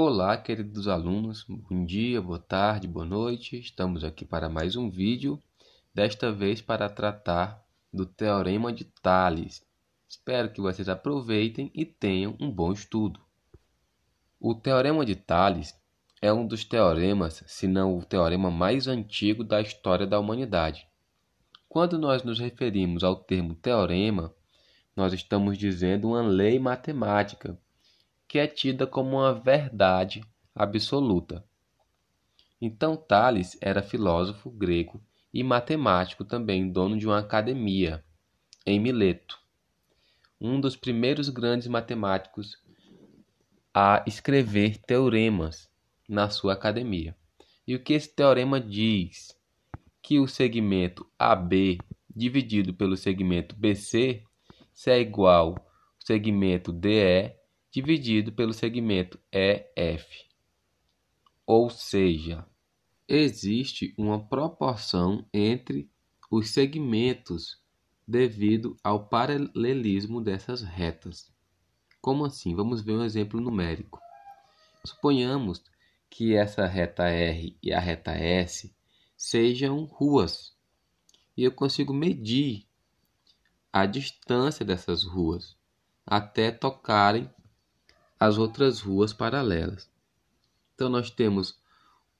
Olá, queridos alunos, bom dia, boa tarde, boa noite. Estamos aqui para mais um vídeo, desta vez para tratar do Teorema de Thales. Espero que vocês aproveitem e tenham um bom estudo. O Teorema de Thales é um dos teoremas, se não o teorema mais antigo da história da humanidade. Quando nós nos referimos ao termo teorema, nós estamos dizendo uma lei matemática que é tida como uma verdade absoluta. Então, Tales era filósofo grego e matemático também, dono de uma academia em Mileto, um dos primeiros grandes matemáticos a escrever teoremas na sua academia. E o que esse teorema diz? Que o segmento AB dividido pelo segmento BC se é igual ao segmento DE dividido pelo segmento EF. Ou seja, existe uma proporção entre os segmentos devido ao paralelismo dessas retas. Como assim? Vamos ver um exemplo numérico. Suponhamos que essa reta R e a reta S sejam ruas e eu consigo medir a distância dessas ruas até tocarem as outras ruas paralelas. Então nós temos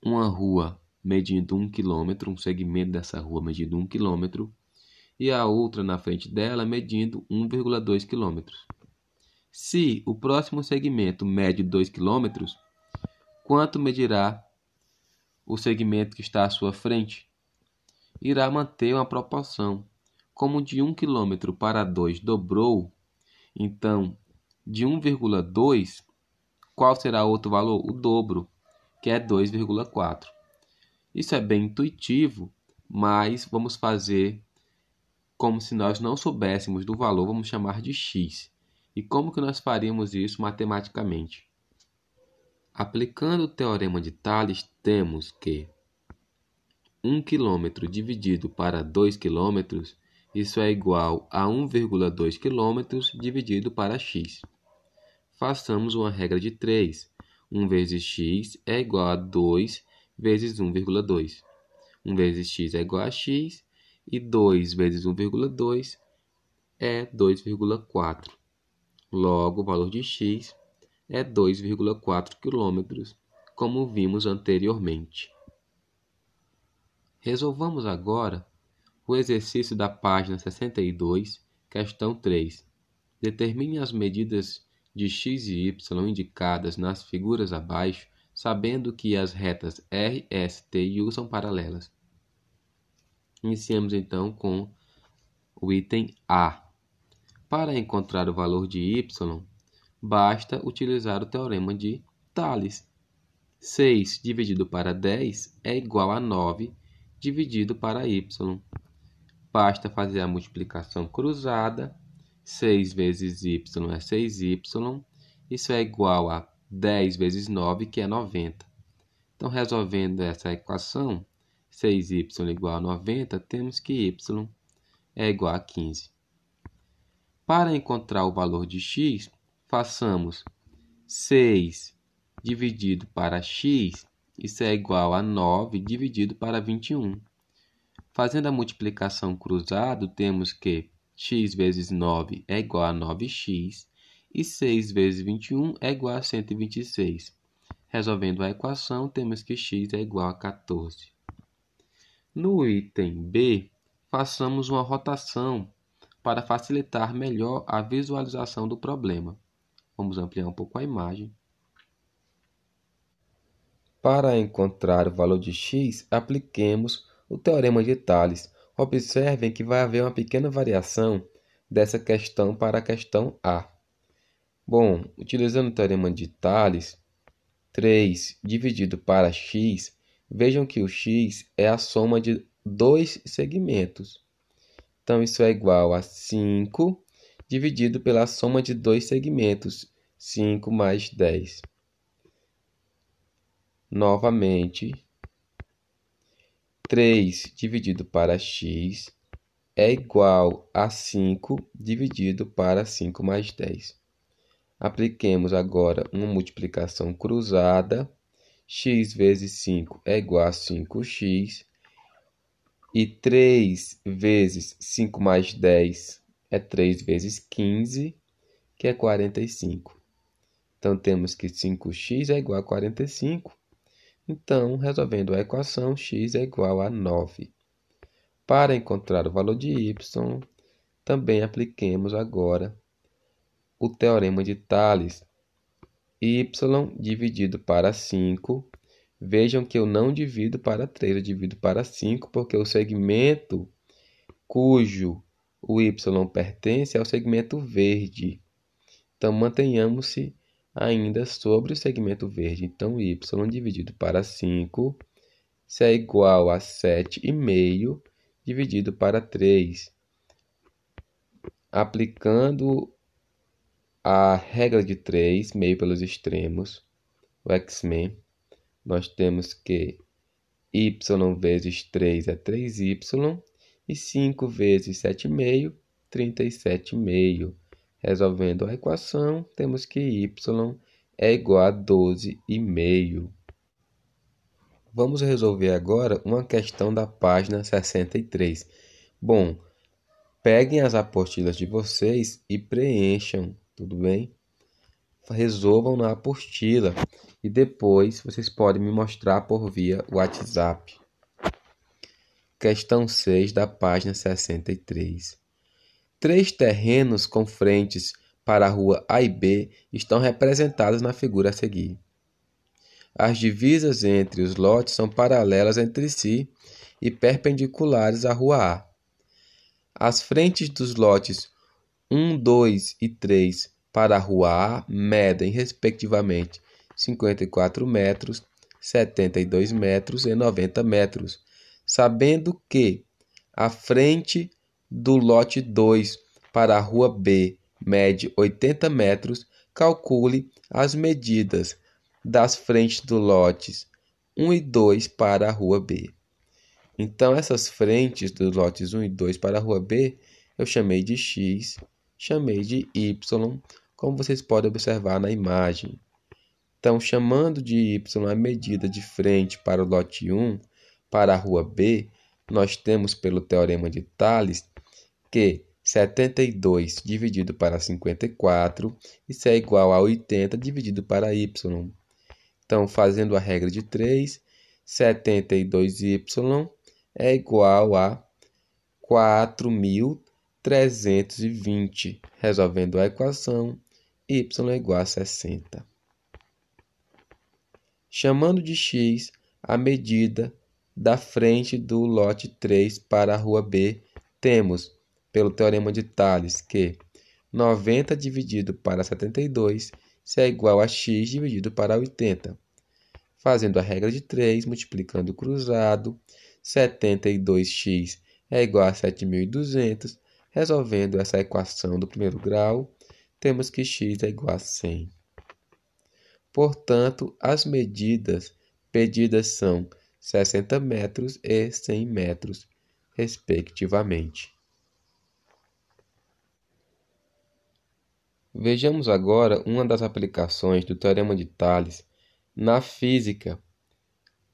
uma rua medindo um quilômetro, um segmento dessa rua medindo um quilômetro, e a outra na frente dela medindo 1,2 quilômetros. Se o próximo segmento mede 2 quilômetros, quanto medirá o segmento que está à sua frente? Irá manter uma proporção. Como de 1 quilômetro para 2 dobrou, então de 1,2, qual será outro valor? O dobro, que é 2,4. Isso é bem intuitivo, mas vamos fazer como se nós não soubéssemos do valor, vamos chamar de x. E como que nós faríamos isso matematicamente? Aplicando o teorema de Thales, temos que 1 km dividido para 2 km, isso é igual a 1,2 km dividido para x façamos uma regra de 3. 1 vezes x é igual a 2 vezes 1,2. 1 vezes x é igual a x e 2 vezes 1,2 é 2,4. Logo, o valor de x é 2,4 km, como vimos anteriormente. Resolvamos agora o exercício da página 62, questão 3. Determine as medidas de x e y indicadas nas figuras abaixo, sabendo que as retas R, S, T e U são paralelas. Iniciamos então com o item A. Para encontrar o valor de y, basta utilizar o teorema de Thales. 6 dividido para 10 é igual a 9 dividido para y. Basta fazer a multiplicação cruzada 6 vezes y é 6y, isso é igual a 10 vezes 9, que é 90. Então, resolvendo essa equação, 6y igual a 90, temos que y é igual a 15. Para encontrar o valor de x, façamos 6 dividido para x, isso é igual a 9 dividido para 21. Fazendo a multiplicação cruzada, temos que x vezes 9 é igual a 9x e 6 vezes 21 é igual a 126. Resolvendo a equação, temos que x é igual a 14. No item B, façamos uma rotação para facilitar melhor a visualização do problema. Vamos ampliar um pouco a imagem. Para encontrar o valor de x, apliquemos o teorema de Thales, Observem que vai haver uma pequena variação dessa questão para a questão A. Bom, utilizando o teorema de Thales, 3 dividido para x, vejam que o x é a soma de dois segmentos. Então, isso é igual a 5 dividido pela soma de dois segmentos, 5 mais 10. Novamente, 3 dividido para x é igual a 5 dividido para 5 mais 10. Apliquemos agora uma multiplicação cruzada. x vezes 5 é igual a 5x. E 3 vezes 5 mais 10 é 3 vezes 15, que é 45. Então, temos que 5x é igual a 45 então, resolvendo a equação, x é igual a 9. Para encontrar o valor de y, também apliquemos agora o teorema de Thales. y dividido para 5. Vejam que eu não divido para 3, eu divido para 5, porque o segmento cujo o y pertence é o segmento verde. Então, mantenhamos-se ainda sobre o segmento verde. Então, y dividido para 5 se é igual a 7,5 dividido para 3. Aplicando a regra de 3, meio pelos extremos, o X-Men, nós temos que y vezes 3 é 3y e 5 vezes 7,5, 37,5. Resolvendo a equação, temos que y é igual a 12,5. Vamos resolver agora uma questão da página 63. Bom, peguem as apostilas de vocês e preencham, tudo bem? Resolvam na apostila e depois vocês podem me mostrar por via WhatsApp. Questão 6 da página 63. Três terrenos com frentes para a rua A e B estão representados na figura a seguir. As divisas entre os lotes são paralelas entre si e perpendiculares à rua A. As frentes dos lotes 1, 2 e 3 para a rua A medem, respectivamente, 54 metros, 72 metros e 90 metros, sabendo que a frente do lote 2 para a rua B, mede 80 metros, calcule as medidas das frentes dos lotes 1 e 2 para a rua B. Então, essas frentes dos lotes 1 e 2 para a rua B, eu chamei de X, chamei de Y, como vocês podem observar na imagem. Então, chamando de Y a medida de frente para o lote 1 para a rua B, nós temos pelo teorema de Thales que 72 dividido para 54, isso é igual a 80 dividido para y. Então, fazendo a regra de 3, 72y é igual a 4.320. Resolvendo a equação, y é igual a 60. Chamando de x a medida da frente do lote 3 para a rua B, temos pelo teorema de Thales que 90 dividido para 72 se é igual a x dividido para 80. Fazendo a regra de 3, multiplicando o cruzado, 72x é igual a 7.200. Resolvendo essa equação do primeiro grau, temos que x é igual a 100. Portanto, as medidas pedidas são 60 metros e 100 metros, respectivamente. Vejamos agora uma das aplicações do Teorema de Thales na física,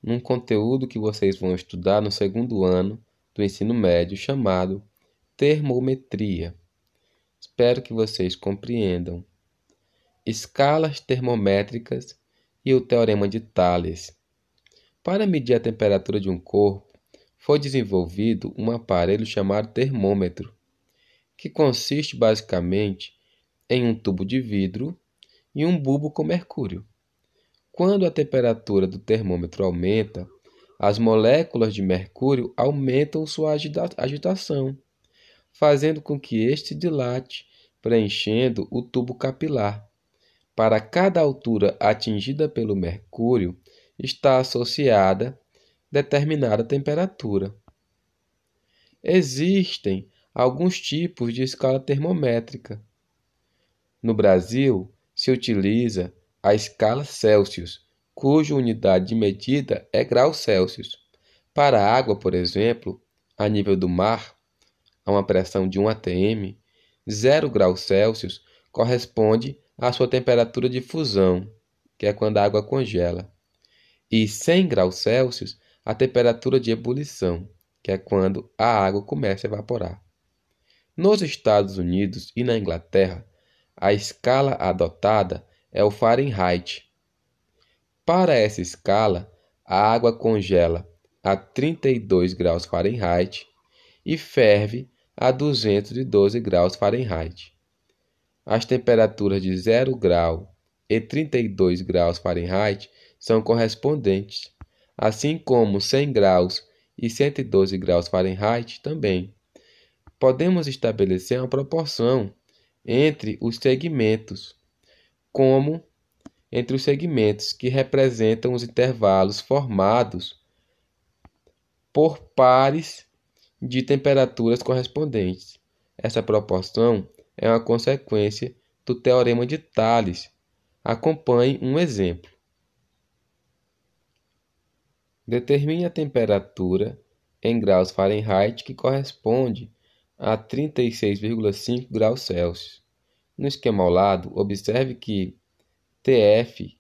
num conteúdo que vocês vão estudar no segundo ano do ensino médio, chamado termometria. Espero que vocês compreendam. Escalas termométricas e o Teorema de Thales. Para medir a temperatura de um corpo, foi desenvolvido um aparelho chamado termômetro, que consiste basicamente em um tubo de vidro e um bulbo com mercúrio. Quando a temperatura do termômetro aumenta, as moléculas de mercúrio aumentam sua agitação, fazendo com que este dilate, preenchendo o tubo capilar. Para cada altura atingida pelo mercúrio, está associada determinada temperatura. Existem alguns tipos de escala termométrica no Brasil, se utiliza a escala Celsius, cuja unidade de medida é grau Celsius. Para a água, por exemplo, a nível do mar, a uma pressão de 1 atm, 0 graus Celsius corresponde à sua temperatura de fusão, que é quando a água congela, e 100 graus Celsius a temperatura de ebulição, que é quando a água começa a evaporar. Nos Estados Unidos e na Inglaterra, a escala adotada é o Fahrenheit. Para essa escala, a água congela a 32 graus Fahrenheit e ferve a 212 graus Fahrenheit. As temperaturas de 0 grau e 32 graus Fahrenheit são correspondentes, assim como 100 graus e 112 graus Fahrenheit também. Podemos estabelecer uma proporção entre os segmentos, como entre os segmentos que representam os intervalos formados por pares de temperaturas correspondentes. Essa proporção é uma consequência do teorema de Thales. Acompanhe um exemplo. Determine a temperatura em graus Fahrenheit que corresponde a 36,5 graus Celsius. No esquema ao lado, observe que TF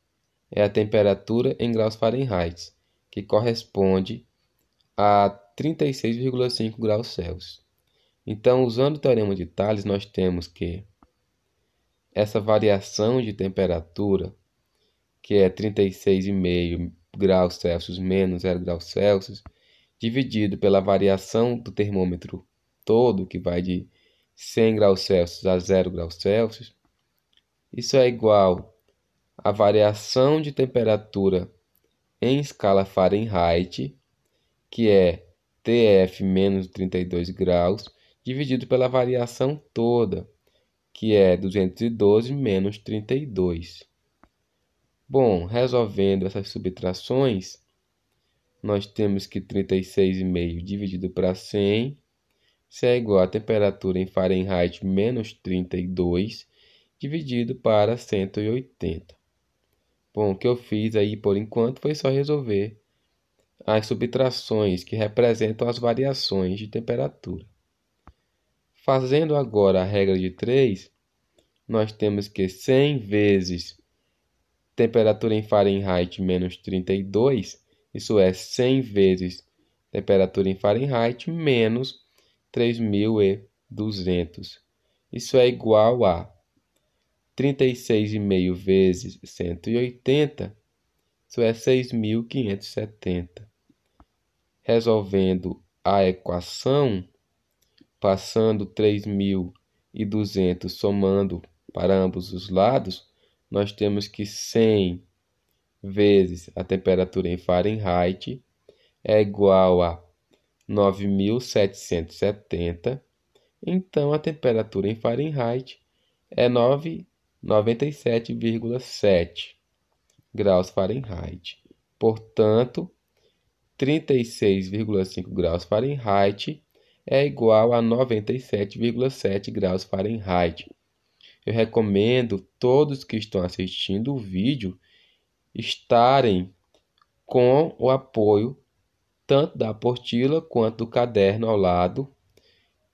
é a temperatura em graus Fahrenheit, que corresponde a 36,5 graus Celsius. Então, usando o teorema de Thales, nós temos que essa variação de temperatura, que é 36,5 graus Celsius menos 0 graus Celsius, dividido pela variação do termômetro todo, que vai de 100 graus Celsius a 0 graus Celsius. Isso é igual à variação de temperatura em escala Fahrenheit, que é TF menos 32 graus, dividido pela variação toda, que é 212 menos 32. Bom, resolvendo essas subtrações, nós temos que 36,5 dividido para 100 se é igual à temperatura em Fahrenheit menos 32 dividido para 180. Bom, o que eu fiz aí por enquanto foi só resolver as subtrações que representam as variações de temperatura. Fazendo agora a regra de 3, nós temos que 100 vezes temperatura em Fahrenheit menos 32, isso é 100 vezes temperatura em Fahrenheit menos 3.200. Isso é igual a 36,5 vezes 180, isso é 6.570. Resolvendo a equação, passando 3.200 somando para ambos os lados, nós temos que 100 vezes a temperatura em Fahrenheit é igual a 9.770, então a temperatura em Fahrenheit é 97,7 graus Fahrenheit. Portanto, 36,5 graus Fahrenheit é igual a 97,7 graus Fahrenheit. Eu recomendo todos que estão assistindo o vídeo estarem com o apoio tanto da apostila quanto do caderno ao lado,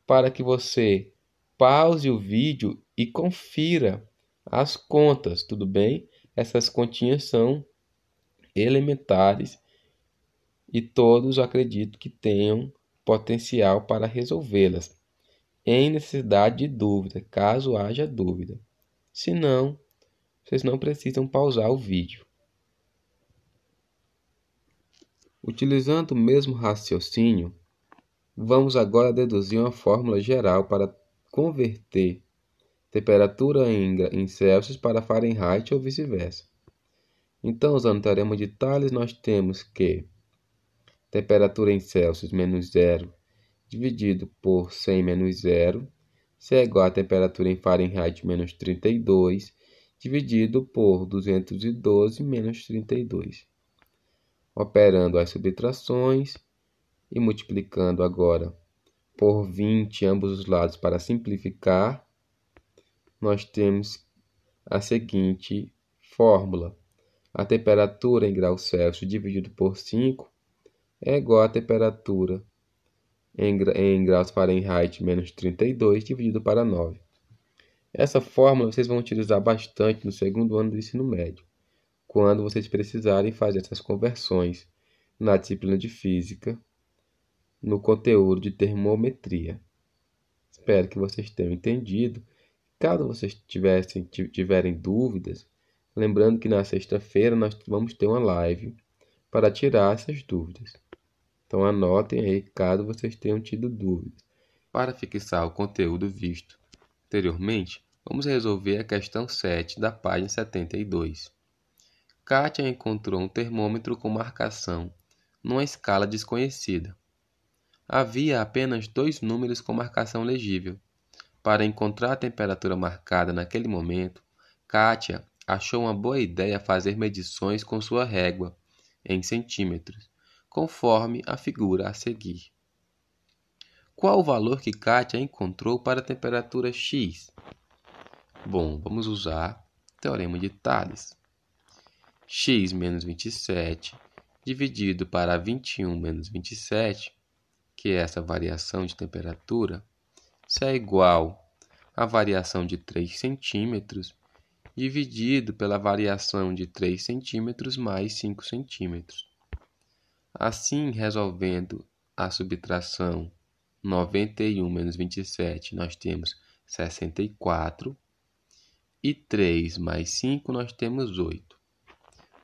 para que você pause o vídeo e confira as contas, tudo bem? Essas continhas são elementares e todos acredito que tenham potencial para resolvê-las, em necessidade de dúvida, caso haja dúvida. Se não, vocês não precisam pausar o vídeo. Utilizando o mesmo raciocínio, vamos agora deduzir uma fórmula geral para converter temperatura em, em Celsius para Fahrenheit ou vice-versa. Então, usando o teorema de Thales, nós temos que temperatura em Celsius menos zero dividido por 100 menos zero se é igual à temperatura em Fahrenheit menos 32 dividido por 212 menos 32 operando as subtrações e multiplicando agora por 20 ambos os lados para simplificar, nós temos a seguinte fórmula. A temperatura em graus Celsius dividido por 5 é igual à temperatura em, em graus Fahrenheit menos 32 dividido para 9. Essa fórmula vocês vão utilizar bastante no segundo ano do ensino médio quando vocês precisarem fazer essas conversões na disciplina de física, no conteúdo de termometria. Espero que vocês tenham entendido. Caso vocês tivessem, tiverem dúvidas, lembrando que na sexta-feira nós vamos ter uma live para tirar essas dúvidas. Então anotem aí caso vocês tenham tido dúvidas. Para fixar o conteúdo visto anteriormente, vamos resolver a questão 7 da página 72. Kátia encontrou um termômetro com marcação numa escala desconhecida. Havia apenas dois números com marcação legível. Para encontrar a temperatura marcada naquele momento, Kátia achou uma boa ideia fazer medições com sua régua, em centímetros, conforme a figura a seguir. Qual o valor que Kátia encontrou para a temperatura X? Bom, vamos usar o Teorema de Thales x menos 27 dividido para 21 menos 27, que é essa variação de temperatura, será é igual à variação de 3 centímetros dividido pela variação de 3 centímetros mais 5 centímetros. Assim, resolvendo a subtração 91 menos 27, nós temos 64, e 3 mais 5, nós temos 8.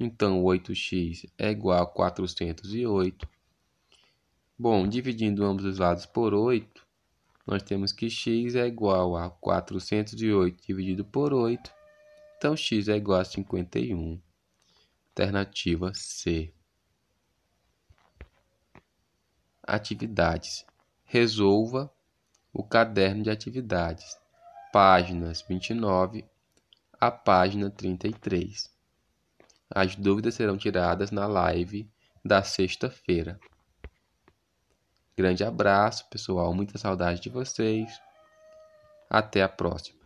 Então, 8x é igual a 408. Bom, dividindo ambos os lados por 8, nós temos que x é igual a 408 dividido por 8. Então, x é igual a 51. Alternativa C. Atividades. Resolva o caderno de atividades, páginas 29 a página 33. As dúvidas serão tiradas na live da sexta-feira. Grande abraço, pessoal. Muita saudade de vocês. Até a próxima.